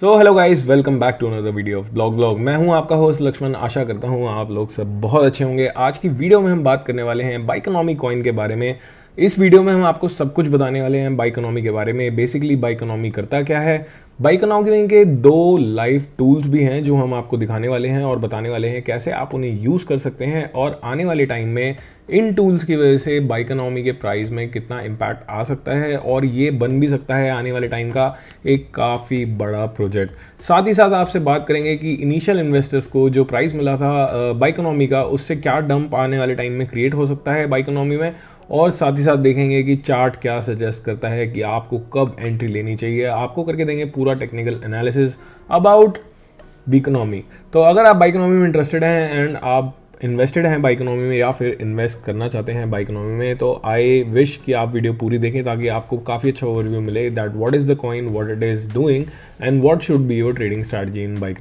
so hello guys welcome back to another video of blog blog मैं हूं आपका host Lakshman आशा करता हूं आप लोग सब बहुत अच्छे होंगे आज की वीडियो में हम बात करने वाले हैं बाइकोनॉमी कॉइन के बारे में इस वीडियो में हम आपको सब कुछ बताने वाले हैं बाइकोनॉमी के बारे में बेसिकली बाइकोनॉमी करता क्या है बाइकोनॉमी के दो लाइव टूल्स भी हैं जो हम आपको दिखाने वाले हैं और बताने वाले हैं कैसे आप उन्हें यूज़ कर सकते हैं और आने वाले टाइम में इन टूल्स की वजह से बाइकोनॉमी के प्राइस में कितना इम्पैक्ट आ सकता है और ये बन भी सकता है आने वाले टाइम का एक काफ़ी बड़ा प्रोजेक्ट साथ ही साथ आपसे बात करेंगे कि इनिशियल इन्वेस्टर्स को जो प्राइस मिला था बाइकोनॉमी का उससे क्या डंप आने वाले टाइम में क्रिएट हो सकता है बाइकोनॉमी में और साथ ही साथ देखेंगे कि चार्ट क्या सजेस्ट करता है कि आपको कब एंट्री लेनी चाहिए आपको करके देंगे पूरा टेक्निकल एनालिसिस अबाउट बिकनॉमी तो अगर आप बाइकनॉमी में इंटरेस्टेड हैं एंड आप इन्वेस्टेड हैं बाई में या फिर इन्वेस्ट करना चाहते हैं बाई में तो आई विश कि आप वीडियो पूरी देखें ताकि आपको काफ़ी अच्छा ओवरव्यू मिले that what is the coin what it is doing and what should be your trading strategy in buy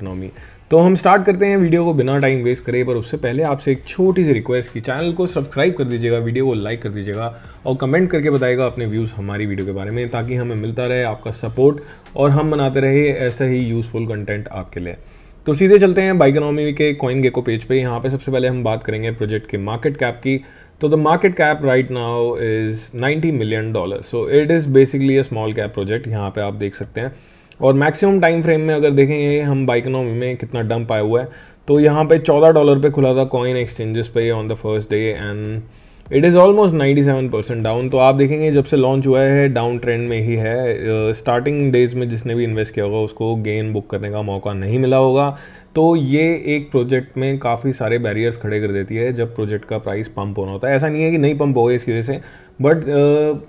तो हम स्टार्ट करते हैं वीडियो को बिना टाइम वेस्ट करे पर उससे पहले आपसे एक छोटी सी रिक्वेस्ट की चैनल को सब्सक्राइब कर दीजिएगा वीडियो को लाइक कर दीजिएगा और कमेंट करके बताएगा अपने व्यूज़ हमारी वीडियो के बारे में ताकि हमें मिलता रहे आपका सपोर्ट और हम बनाते रहे ऐसा ही यूज़फुल कंटेंट आपके लिए तो सीधे चलते हैं बाइकनॉमी के कॉइन गेको पेज पे यहाँ पे सबसे पहले हम बात करेंगे प्रोजेक्ट के मार्केट कैप की तो the market cap right now is 90 million dollar so it is basically a small cap project यहाँ पे आप देख सकते हैं और मैक्सिमम टाइम फ्रेम में अगर देखेंगे हम बाइकनॉमी में कितना डंप आया हुआ है तो यहाँ पे चौदह डॉलर पे खुला था कॉइन एक्सचेंजेस पे on the first day and it is almost 97 percent down तो आप देखेंगे जब से लॉन्च हुआ है डाउन ट्रेंड में ही है स्टार्टिंग uh, डेज में जिसने भी इन्वेस्ट किया होगा उसको गेन बुक करने का मौका नहीं मिला होगा तो ये एक प्रोजेक्ट में काफ़ी सारे बैरियर्स खड़े कर देती है जब प्रोजेक्ट का प्राइस पंप होना होता है ऐसा नहीं है कि नहीं पंप होगा इसकी वजह से बट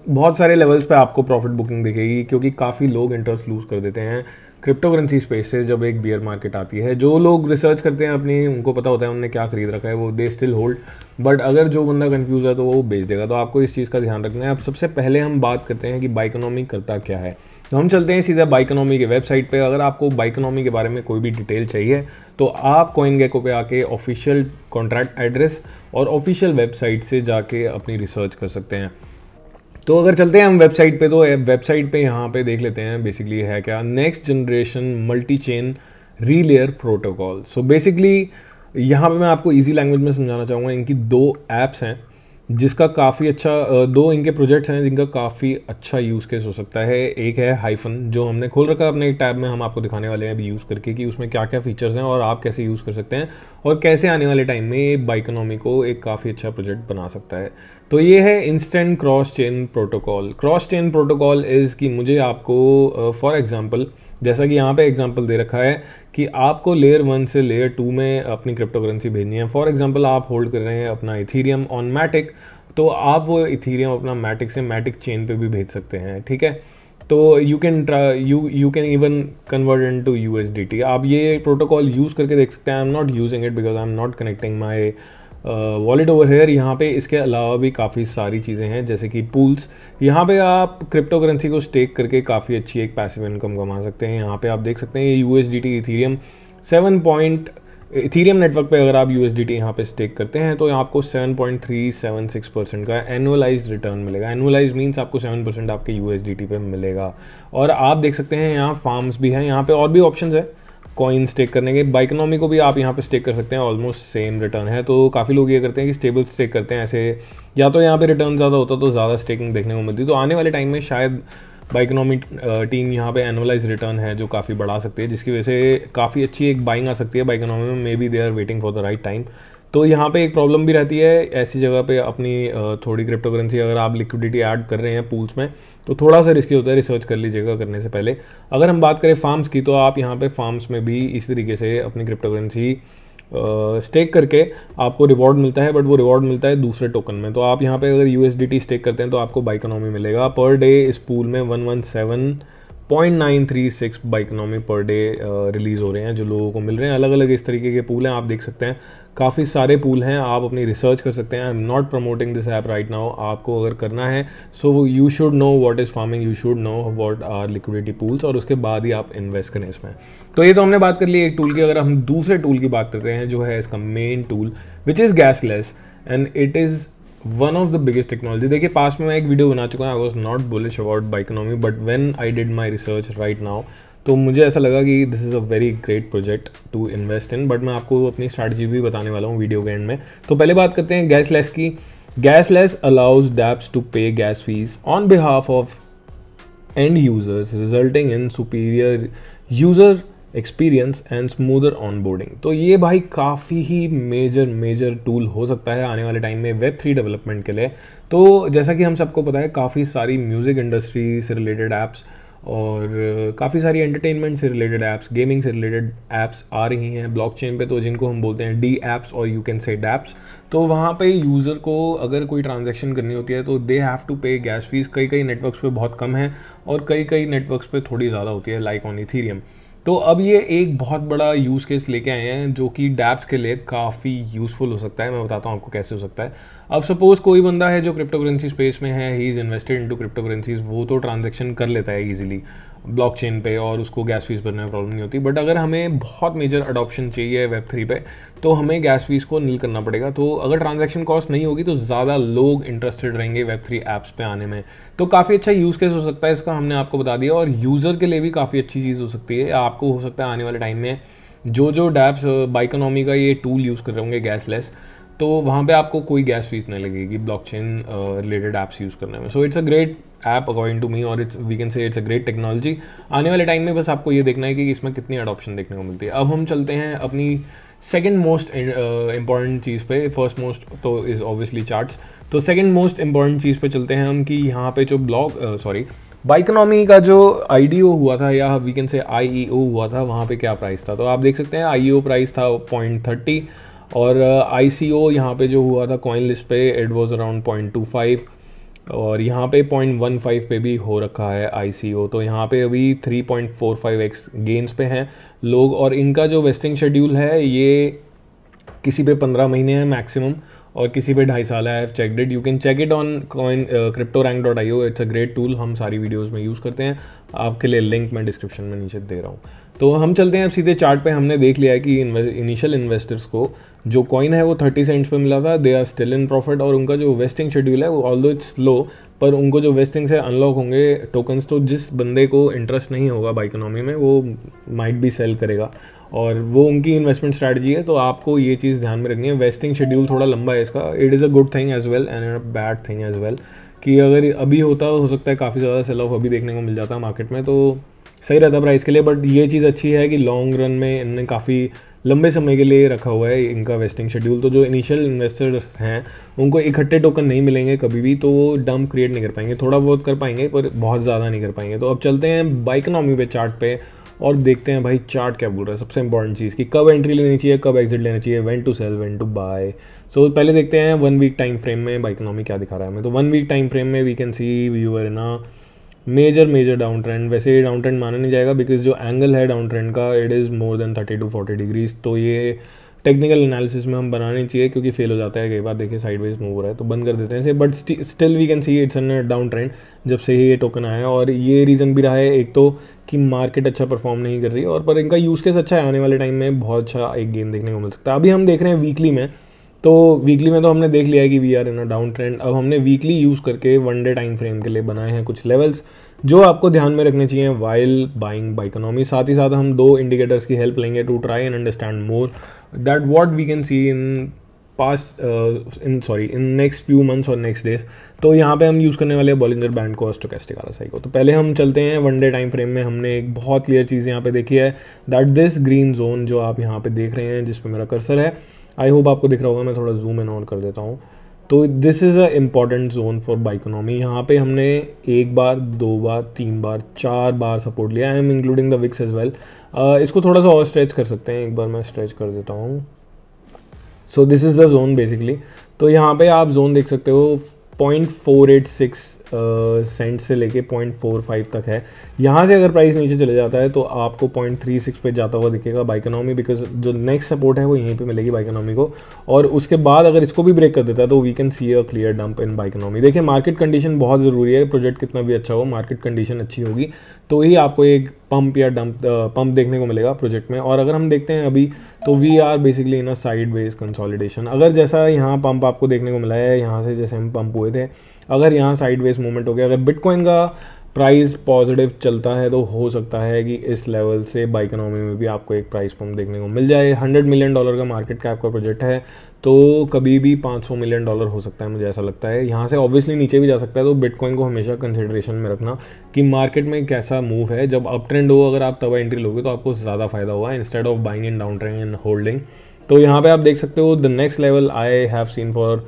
बहुत सारे लेवल्स पे आपको प्रॉफिट बुकिंग दिखेगी क्योंकि काफ़ी लोग इंटरेस्ट लूज़ कर देते हैं क्रिप्टो करेंसी स्पेस से जब एक बियर मार्केट आती है जो लोग रिसर्च करते हैं अपनी उनको पता होता है उनने क्या खरीद रखा है वो दे स्टिल होल्ड बट अगर जो बंदा कंफ्यूज है तो वो बेच देगा तो आपको इस चीज़ का ध्यान रखना है अब सबसे पहले हम बात करते हैं कि बाइकनॉमी करता क्या है तो हम चलते हैं सीधा बाइकनॉमी के वेबसाइट पर अगर आपको बाइकनॉमी के बारे में कोई भी डिटेल चाहिए तो आप कोइन गेको पे आके ऑफिशियल कॉन्ट्रैक्ट एड्रेस और ऑफिशियल वेबसाइट से जाके अपनी रिसर्च कर सकते हैं तो अगर चलते हैं हम वेबसाइट पे तो वेबसाइट पे यहाँ पे देख लेते हैं बेसिकली है क्या next generation multi chain relayer protocol so basically यहाँ पे मैं आपको इजी लैंग्वेज में समझाना चाहूँगा इनकी दो ऐप्स हैं जिसका काफ़ी अच्छा दो इनके प्रोजेक्ट्स हैं जिनका काफ़ी अच्छा यूज़ केस हो सकता है एक है हाइफन जो हमने खोल रखा है अपने एक टैब में हम आपको दिखाने वाले हैं अभी यूज़ करके कि उसमें क्या क्या फीचर्स हैं और आप कैसे यूज़ कर सकते हैं और कैसे आने वाले टाइम में बाइकनॉमी को एक काफ़ी अच्छा प्रोजेक्ट बना सकता है तो ये है instant cross chain protocol cross chain protocol is कि मुझे आपको फॉर एग्ज़ाम्पल जैसा कि यहाँ पे एग्जांपल दे रखा है कि आपको लेयर वन से लेयर टू में अपनी क्रिप्टो करेंसी भेजनी है फॉर एग्जांपल आप होल्ड कर रहे हैं अपना इथीरियम ऑन मैटिक तो आप वो इथीरियम अपना मैटिक से मैटिक चेन पे भी भेज सकते हैं ठीक है तो you can you you can even convert into you आप ये प्रोटोकॉल यूज़ करके देख सकते हैं I am not using it because I am not connecting my wallet over here यहाँ पे इसके अलावा भी काफ़ी सारी चीज़ें हैं जैसे कि पूल्स यहाँ पे आप क्रिप्टो करेंसी को स्टेक करके काफ़ी अच्छी एक पैसिव इनकम कमा सकते हैं यहाँ पे आप देख सकते हैं ये U S D T Ethereum seven point Ethereum network पे अगर आप यू एस डी टी यहाँ पर स्टेक करते हैं तो आपको seven point three seven six percent का एनुअलाइज रिटर्न मिलेगा एनुअलाइज मीन्स आपको सेवन परसेंट आपके यू एस डी टी पे मिलेगा और आप देख सकते हैं यहाँ फार्म्स भी हैं यहाँ पर और भी ऑप्शन है कॉइन स्टेक करने के बाइकनॉमी को भी आप यहाँ पे स्टेक कर सकते हैं ऑलमोस्ट सेम रिटर्न है तो काफ़ी लोग ये करते हैं कि स्टेबल स्टेक करते हैं ऐसे या तो यहाँ पे रिटर्न ज़्यादा होता तो ज़्यादा स्टेकिंग देखने को मिलती तो आने वाले टाइम में शायद बाइकनॉमी टीम यहाँ पे एनुअलाइज रिटर्न है जो काफ़ी बढ़ा सकती है जिसकी वजह से काफ़ी अच्छी एक बाइंग आ सकती है बाइकनॉमी में may be they are waiting for the right time तो यहाँ पे एक प्रॉब्लम भी रहती है ऐसी जगह पे अपनी थोड़ी क्रिप्टो करेंसी अगर आप लिक्विडिटी ऐड कर रहे हैं पूल्स में तो थोड़ा सा रिस्की होता है रिसर्च कर लीजिएगा करने से पहले अगर हम बात करें फार्म्स की तो आप यहाँ पे फार्म्स में भी इस तरीके से अपनी क्रिप्टो करेंसी स्टेक करके आपको रिवॉर्ड मिलता है बट वो रिवॉर्ड मिलता है दूसरे टोकन में तो आप यहाँ पे अगर यू स्टेक करते हैं तो आपको बाइकोनॉमी मिलेगा पर डे इस पूल में one one seven point nine six Biconomy per day release हो रहे हैं जो लोगों को मिल रहे हैं अलग अलग इस तरीके के पूल हैं आप देख सकते हैं काफ़ी सारे पूल हैं आप अपनी रिसर्च कर सकते हैं I am not promoting this app right now आपको अगर करना है so you should know what is farming you should know what are liquidity pools और उसके बाद ही आप इन्वेस्ट करें इसमें तो ये तो हमने बात कर ली एक टूल की अगर हम दूसरे टूल की बात करते हैं जो है इसका main tool which is gasless and it is one of the biggest technology देखिए पास में मैं एक वीडियो बना चुका हूँ I was not bullish about Biconomy but when I did my research right now तो मुझे ऐसा लगा कि this is a very great project to invest in but मैं आपको अपनी स्ट्रैटेजी भी बताने वाला हूँ वीडियो के एंड में तो पहले बात करते हैं गैस लेस की gas less allows dapps to pay gas fees on behalf of end users resulting in superior user experience and smoother onboarding तो ये भाई काफ़ी ही मेजर मेजर टूल हो सकता है आने वाले टाइम में वेब थ्री डेवलपमेंट के लिए तो जैसा कि हम सबको पता है काफ़ी सारी म्यूज़िक इंडस्ट्री से रिलेटेड ऐप्स और काफ़ी सारी एंटरटेनमेंट से रिलेटेड ऐप्स गेमिंग से रिलेटेड ऐप्स आ रही हैं ब्लॉकचेन पे तो जिनको हम बोलते हैं डी ऐप्स और यू कैन से डैप्स तो वहाँ पे यूज़र को अगर कोई ट्रांजैक्शन करनी होती है तो they have to pay gas fees कई कई नेटवर्क्स पे बहुत कम है और कई कई नेटवर्क्स पे थोड़ी ज़्यादा होती है लाइक ऑन इथीरियम तो अब ये एक बहुत बड़ा यूज़ केस लेके आए हैं जो कि डैप्स के लिए काफ़ी यूज़फुल हो सकता है मैं बताता हूँ आपको कैसे हो सकता है अब सपोज कोई बंदा है जो क्रिप्टो करेंसी स्पेस में है he is invested into crypto currencies वो तो ट्रांजेक्शन कर लेता है ईजिली ब्लॉकचेन पे और उसको गैस फीस भरने में प्रॉब्लम नहीं होती बट अगर हमें बहुत मेजर अडॉप्शन चाहिए वेब थ्री पे तो हमें गैस फीस को नील करना पड़ेगा तो अगर ट्रांजेक्शन कॉस्ट नहीं होगी तो ज़्यादा लोग इंटरेस्टेड रहेंगे वेब थ्री ऐप्स पे आने में तो काफ़ी अच्छा यूज़ केस हो सकता है इसका हमने आपको बता दिया और यूज़र के लिए भी काफ़ी अच्छी चीज़ हो सकती है आपको हो सकता है आने वाले टाइम में जो जो डैप्स बाइकोनॉमी का ये टूल यूज़ कर रहे होंगे गैसलेस तो वहाँ पे आपको कोई गैस फीस नहीं लगेगी block chain related apps use करने में so it's a great app according to me और it's we can say it's a great technology आने वाले टाइम में बस आपको ये देखना है कि इसमें कितनी अडॉप्शन देखने को मिलती है अब हम चलते हैं अपनी सेकेंड मोस्ट इंपॉर्टेंट चीज़ पे फर्स्ट मोस्ट तो इज़ ऑब्वियसली चार्ट्स तो सेकेंड मोस्ट इंपॉर्टेंट चीज़ पे चलते हैं हम कि यहाँ पे जो ब्लॉग सॉरी बाइकनॉमी का जो आई हुआ था या वी कैन से आई हुआ था वहाँ पे क्या प्राइस था तो आप देख सकते हैं आई प्राइस e था पॉइंट थर्टी और आई सी ओ यहाँ पर जो हुआ था कॉइन लिस्ट पे it was around point two five और यहाँ पे पॉइंट वन फाइव पे भी हो रखा है आई सी ओ तो यहाँ पे अभी three point four five X gains पे हैं लोग और इनका जो वेस्टिंग शेड्यूल है ये किसी पे पंद्रह महीने हैं मैक्सिमम और किसी पे ढाई साल है I checked it you can check it on coin crypto rank dot I O it's a great tool हम सारी वीडियोस में यूज़ करते हैं आपके लिए लिंक मैं डिस्क्रिप्शन में नीचे दे रहा हूँ तो हम चलते हैं अब सीधे चार्ट पे हमने देख लिया है कि इनिशियल इन्वेस्टर्स को जो कॉइन है वो थर्टी सेंट्स पे मिला था they are still in profit और उनका जो वेस्टिंग शेड्यूल है वो ऑल दो इट्स स्लो पर उनको जो वेस्टिंग से अनलॉक होंगे टोकन्स तो जिस बंदे को इंटरेस्ट नहीं होगा बाई इकोनॉमी में वो माइट भी सेल करेगा और वो उनकी इन्वेस्टमेंट स्ट्रैटेजी है तो आपको ये चीज़ ध्यान में रखनी है वेस्टिंग शेड्यूल थोड़ा लंबा है इसका it is a good thing as well and a bad thing as well कि अगर अभी होता हो सकता है काफ़ी ज़्यादा सेल ऑफ अभी देखने को मिल जाता है मार्केट में तो सही रहता प्राइस के लिए बट ये चीज़ अच्छी है कि लॉन्ग रन में इनने काफ़ी लंबे समय के लिए रखा हुआ है इनका वेस्टिंग शेड्यूल तो जो इनिशियल इन्वेस्टर्स हैं उनको इकट्ठे टोकन नहीं मिलेंगे कभी भी तो वो डंप क्रिएट नहीं कर पाएंगे थोड़ा बहुत कर पाएंगे पर बहुत ज़्यादा नहीं कर पाएंगे तो अब चलते हैं बाइकनॉमी पे चार्ट पे और देखते हैं भाई चार्ट क्या बोल रहा है सबसे इंपॉर्टेंट चीज़ कि कब एंट्री लेनी चाहिए कब एग्जिट लेना चाहिए when to sell when to buy so पहले देखते हैं वन वीक टाइम फ्रेम में बाइकनॉमी क्या दिखा रहा है हमें तो वन वीक टाइम फ्रेम में we can see view you are major major down trend वैसे ये डाउन ट्रेंड माना नहीं जाएगा बिकॉज जो एंगल है डाउन ट्रेंड का it is more than thirty two forty degrees तो ये टेक्निकल एनालिसिस में हम बनानी चाहिए क्योंकि फेल हो जाता है कई बार देखिए साइडवाइज मूव हो रहा है तो बंद कर देते हैं इसे but still we can see it's an down trend जब से ही ये टोकन आया और ये रीज़न भी रहा है एक तो कि मार्केट अच्छा परफॉर्म नहीं कर रही और पर इनका यूज़ केस अच्छा है आने वाले टाइम में बहुत अच्छा एक गेन देखने को मिल सकता है अभी हम देख रहे हैं वीकली में तो वीकली में तो हमने देख लिया है कि we are in a down trend अब हमने वीकली यूज़ करके वन डे टाइम फ्रेम के लिए बनाए हैं कुछ लेवल्स जो आपको ध्यान में रखने चाहिए वाइल बाइंग बाई इकोनॉमी साथ ही साथ हम दो इंडिकेटर्स की हेल्प लेंगे to try and understand more that what we can see in past in sorry in next few months और नेक्स्ट डेज तो यहाँ पे हम यूज़ करने वाले बॉलिंगर बैंड को स्टोकेस्टिक आरएसआई साइको तो पहले हम चलते हैं वन डे टाइम फ्रेम में हमने एक बहुत क्लियर चीज़ यहाँ पे देखी है दैट दिस ग्रीन जोन जो आप यहाँ पे देख रहे हैं जिस पे मेरा कर्सर है आई होप आपको दिख रहा होगा मैं थोड़ा जूम इन ऑन कर देता हूँ तो this is a important zone for Biconomy यहाँ पे हमने एक बार दो बार तीन बार चार बार सपोर्ट लिया I am including the wicks as well इसको थोड़ा सा और स्ट्रेच कर सकते हैं एक बार मैं स्ट्रेच कर देता हूँ so this is the zone basically तो यहाँ पे आप जोन देख सकते हो point four eight six cent से लेके पॉइंट फोर फाइव तक है यहाँ से अगर प्राइस नीचे चले जाता है तो आपको पॉइंट थ्री सिक्स पे जाता हुआ दिखेगा बाइकनॉमी बिकॉज जो नेक्स्ट सपोर्ट है वो यहीं पे मिलेगी बाइकनॉमी को और उसके बाद अगर इसको भी ब्रेक कर देता है तो we can see a clear dump in Biconomy देखिए मार्केट कंडीशन बहुत ज़रूरी है प्रोजेक्ट कितना भी अच्छा हो मार्केट कंडीशन अच्छी होगी तो ही आपको एक पंप या डंप पंप देखने को मिलेगा प्रोजेक्ट में और अगर हम देखते हैं अभी तो we are basically in a sideways consolidation अगर जैसा यहाँ पंप आपको देखने को मिला है यहाँ से जैसे हम पंप हुए थे अगर यहाँ साइड वेज मूवमेंट हो गया अगर बिटकॉइन का प्राइस पॉजिटिव चलता है तो हो सकता है कि इस लेवल से बाइकनॉमी में भी आपको एक प्राइस पम्प देखने को मिल जाए हंड्रेड मिलियन डॉलर का मार्केट कैप का प्रोजेक्ट है तो कभी भी पाँच सौ मिलियन डॉलर हो सकता है मुझे ऐसा लगता है यहाँ से ऑब्वियसली नीचे भी जा सकता है तो बिटकॉइन को हमेशा कंसिडरेशन में रखना कि मार्केट में कैसा मूव है जब अप ट्रेंड हो अगर आप तब एंट्री लोगे तो आपको ज़्यादा फायदा हुआ instead of buying and down trend and holding तो यहाँ पर आप देख सकते हो the next level I have seen for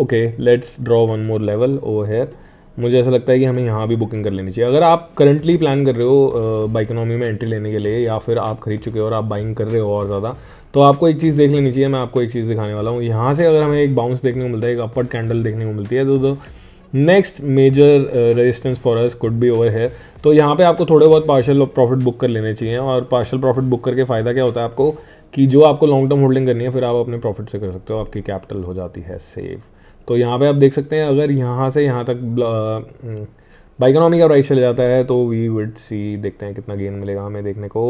okay let's draw one more level over here मुझे ऐसा लगता है कि हमें यहाँ भी बुकिंग कर लेनी चाहिए अगर आप करंटली प्लान कर रहे हो बाइकनॉमी में एंट्री लेने के लिए या फिर आप खरीद चुके हो और आप बाइंग कर रहे हो और ज़्यादा तो आपको एक चीज़ देख लेनी चाहिए मैं आपको एक चीज़ दिखाने वाला हूँ यहाँ से अगर हमें एक बाउंस देखने को मिलता है एक अपर कैंडल देखने को मिलती है तो next major resistance for us could be over है तो यहाँ पे आपको थोड़े बहुत पार्शल प्रॉफिट बुक कर लेने चाहिए और पार्शल प्रॉफिट बुक करके फ़ायदा क्या होता है आपको कि जो आपको लॉन्ग टर्म होल्डिंग करनी है फिर आप अपने प्रॉफिट से कर सकते हो आपकी कैपिटल हो जाती है सेफ़ तो यहाँ पे आप देख सकते हैं अगर यहाँ से यहाँ तक हम्म, बाइकनॉमी का प्राइस चले जाता है तो वी वुड सी देखते हैं कितना गेन मिलेगा हमें देखने को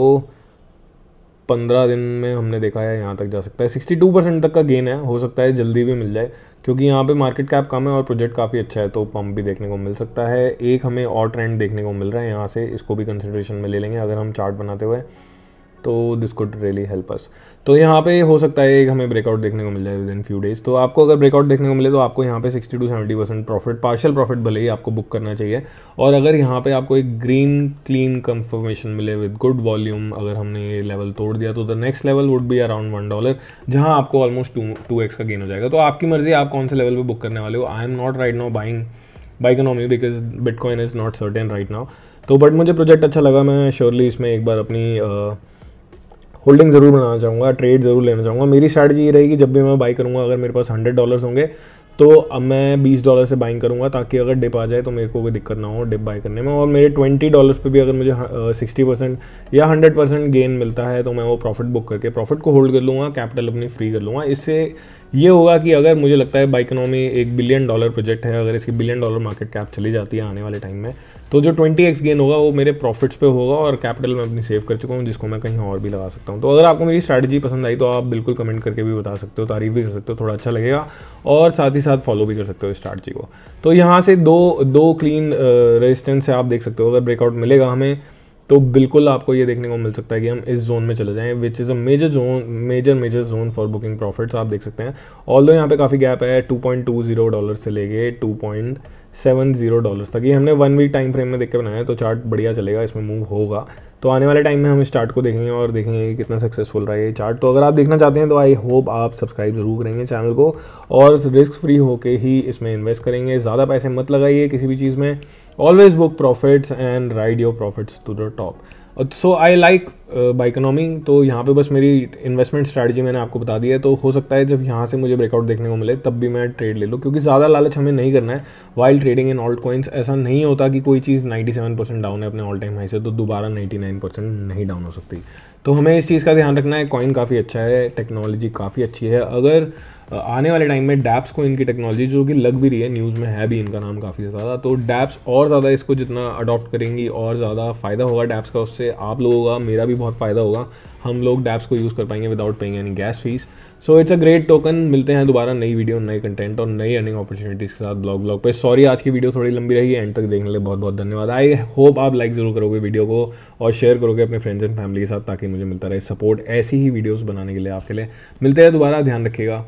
पंद्रह दिन में हमने देखा है यहाँ तक जा सकता है सिक्सटी टू परसेंट तक का गेन है हो सकता है जल्दी भी मिल जाए क्योंकि यहाँ पे मार्केट कैप कम है और प्रोजेक्ट काफ़ी अच्छा है तो पंप भी देखने को मिल सकता है एक हमें और ट्रेंड देखने को मिल रहा है यहाँ से इसको भी कंसिड्रेशन में ले लेंगे अगर हम चार्ट बनाते हुए तो this could really help us तो यहाँ पे हो सकता है एक हमें ब्रेकआउट देखने को मिल जाए विद इन फ्यू डेज तो आपको अगर ब्रेकआउट देखने को मिले तो आपको यहाँ पे 60 to 70 percent profit partial profit भले ही आपको बुक करना चाहिए और अगर यहाँ पे आपको एक ग्रीन क्लीन कंफर्मेशन मिले विद गुड वॉल्यूम अगर हमने ये लेवल तोड़ दिया तो the next level would be around one dollar जहाँ आपको ऑलमोस्ट टू टू एक्स का गेन हो जाएगा तो आपकी मर्जी आप कौन से लेवल पर बुक करने वाले हो I am not right now buying Biconomy because Bitcoin is not certain right now तो बट मुझे प्रोजेक्ट अच्छा लगा मैं श्योरली इसमें एक बार अपनी uh, होल्डिंग ज़रूर बनाना चाहूँगा ट्रेड ज़रूर लेना चाहूँगा मेरी स्ट्रैटेजी ये रहेगी जब भी मैं बाई करूँगा अगर मेरे पास हंड्रेड डॉलर्स होंगे तो अब मैं बीस डॉलर से बाइंग करूँगा ताकि अगर डिप आ जाए तो मेरे को कोई दिक्कत ना हो डिप बाई करने में और मेरे ट्वेंटी डॉलर्स पर भी अगर मुझे सिक्सटी परसेंट या हंड्रेड परसेंट गेन मिलता है तो मैं वो प्रॉफिट बुक करके प्रॉफिट को होल्ड कर लूँगा कैपिटल अपनी फ्री कर लूँगा इससे ये होगा कि अगर मुझे लगता है बाइकनॉमी एक बिलियन डॉलर प्रोजेक्ट है अगर इसकी बिलियन डॉलर मार्केट कैप चली जाती है आने वाले टाइम में तो जो ट्वेंटी एक्स गेन होगा वो मेरे प्रॉफिट्स पे होगा और कैपिटल मैं अपनी सेव कर चुका हूँ जिसको मैं कहीं और भी लगा सकता हूँ तो अगर आपको मेरी स्ट्रैटेजी पसंद आई तो आप बिल्कुल कमेंट करके भी बता सकते हो तारीफ भी कर सकते हो थोड़ा अच्छा लगेगा और साथ ही साथ फॉलो भी कर सकते हो इस स्ट्रैटेजी को तो यहाँ से दो दो क्लीन रेजिस्टेंस है आप देख सकते हो अगर ब्रेकआउट मिलेगा हमें तो बिल्कुल आपको ये देखने को मिल सकता है कि हम इस जोन में चले जाएं which is a major zone major major zone for booking profits आप देख सकते हैं ऑल दो यहाँ पे काफ़ी गैप है 2.20 डॉलर से लेके 2.70 डॉलर्स तक ये हमने वन वीक टाइम फ्रेम में देख के बनाया है तो चार्ट बढ़िया चलेगा इसमें मूव होगा तो आने वाले टाइम में हम इस चार्ट को देखेंगे और देखेंगे कि कितना सक्सेसफुल रहा है ये चार्ट तो अगर आप देखना चाहते हैं तो आई होप आप सब्सक्राइब जरूर करेंगे चैनल को और रिस्क फ्री होके ही इसमें इन्वेस्ट करेंगे ज़्यादा पैसे मत लगाइए किसी भी चीज़ में always book profits and ride your profits to the top so I like Biconomy तो यहाँ पे बस मेरी इन्वेस्टमेंट स्ट्रैटेजी मैंने आपको बता दी है तो हो सकता है जब यहाँ से मुझे ब्रेकआउट देखने को मिले तब भी मैं ट्रेड ले लूँ क्योंकि ज़्यादा लालच हमें नहीं करना है wild trading in alt coins ऐसा नहीं होता कि कोई चीज़ 97 परसेंट डाउन है अपने ऑल टाइम हाई से तो दोबारा नाइन परसेंट नहीं डाउन हो सकती तो हमें इस चीज़ का ध्यान रखना है कॉइन काफ़ी अच्छा है टेक्नोलॉजी काफ़ी अच्छी है अगर आने वाले टाइम में डैप्स को इनकी टेक्नोलॉजी जो कि लग भी रही है न्यूज़ में है भी इनका नाम काफ़ी ज़्यादा तो डैप्स और ज़्यादा इसको जितना अडॉप्ट करेंगी और ज़्यादा फ़ायदा होगा डैप्स का उससे आप लोगों का मेरा भी बहुत फ़ायदा होगा हम लोग डैप्स को यूज़ कर पाएंगे without paying any gas fees so it's a great token मिलते हैं दोबारा नई वीडियो नए कंटेंट और नई अर्निंग अपॉर्चुनिटीज़ के साथ ब्लॉग ब्लॉग पे सॉरी आज की वीडियो थोड़ी लंबी रही एंड तक देखने लिए बहुत बहुत धन्यवाद आई होप आप लाइक ज़रूर करोगे वीडियो को और शेयर करोगे अपने फ्रेंड्स एंड फैमिली के साथ ताकि मुझे मिलता रहे सपोर्ट ऐसी ही वीडियोज़ बनाने के लिए आपके लिए मिलते हैं दोबारा ध्यान रखिएगा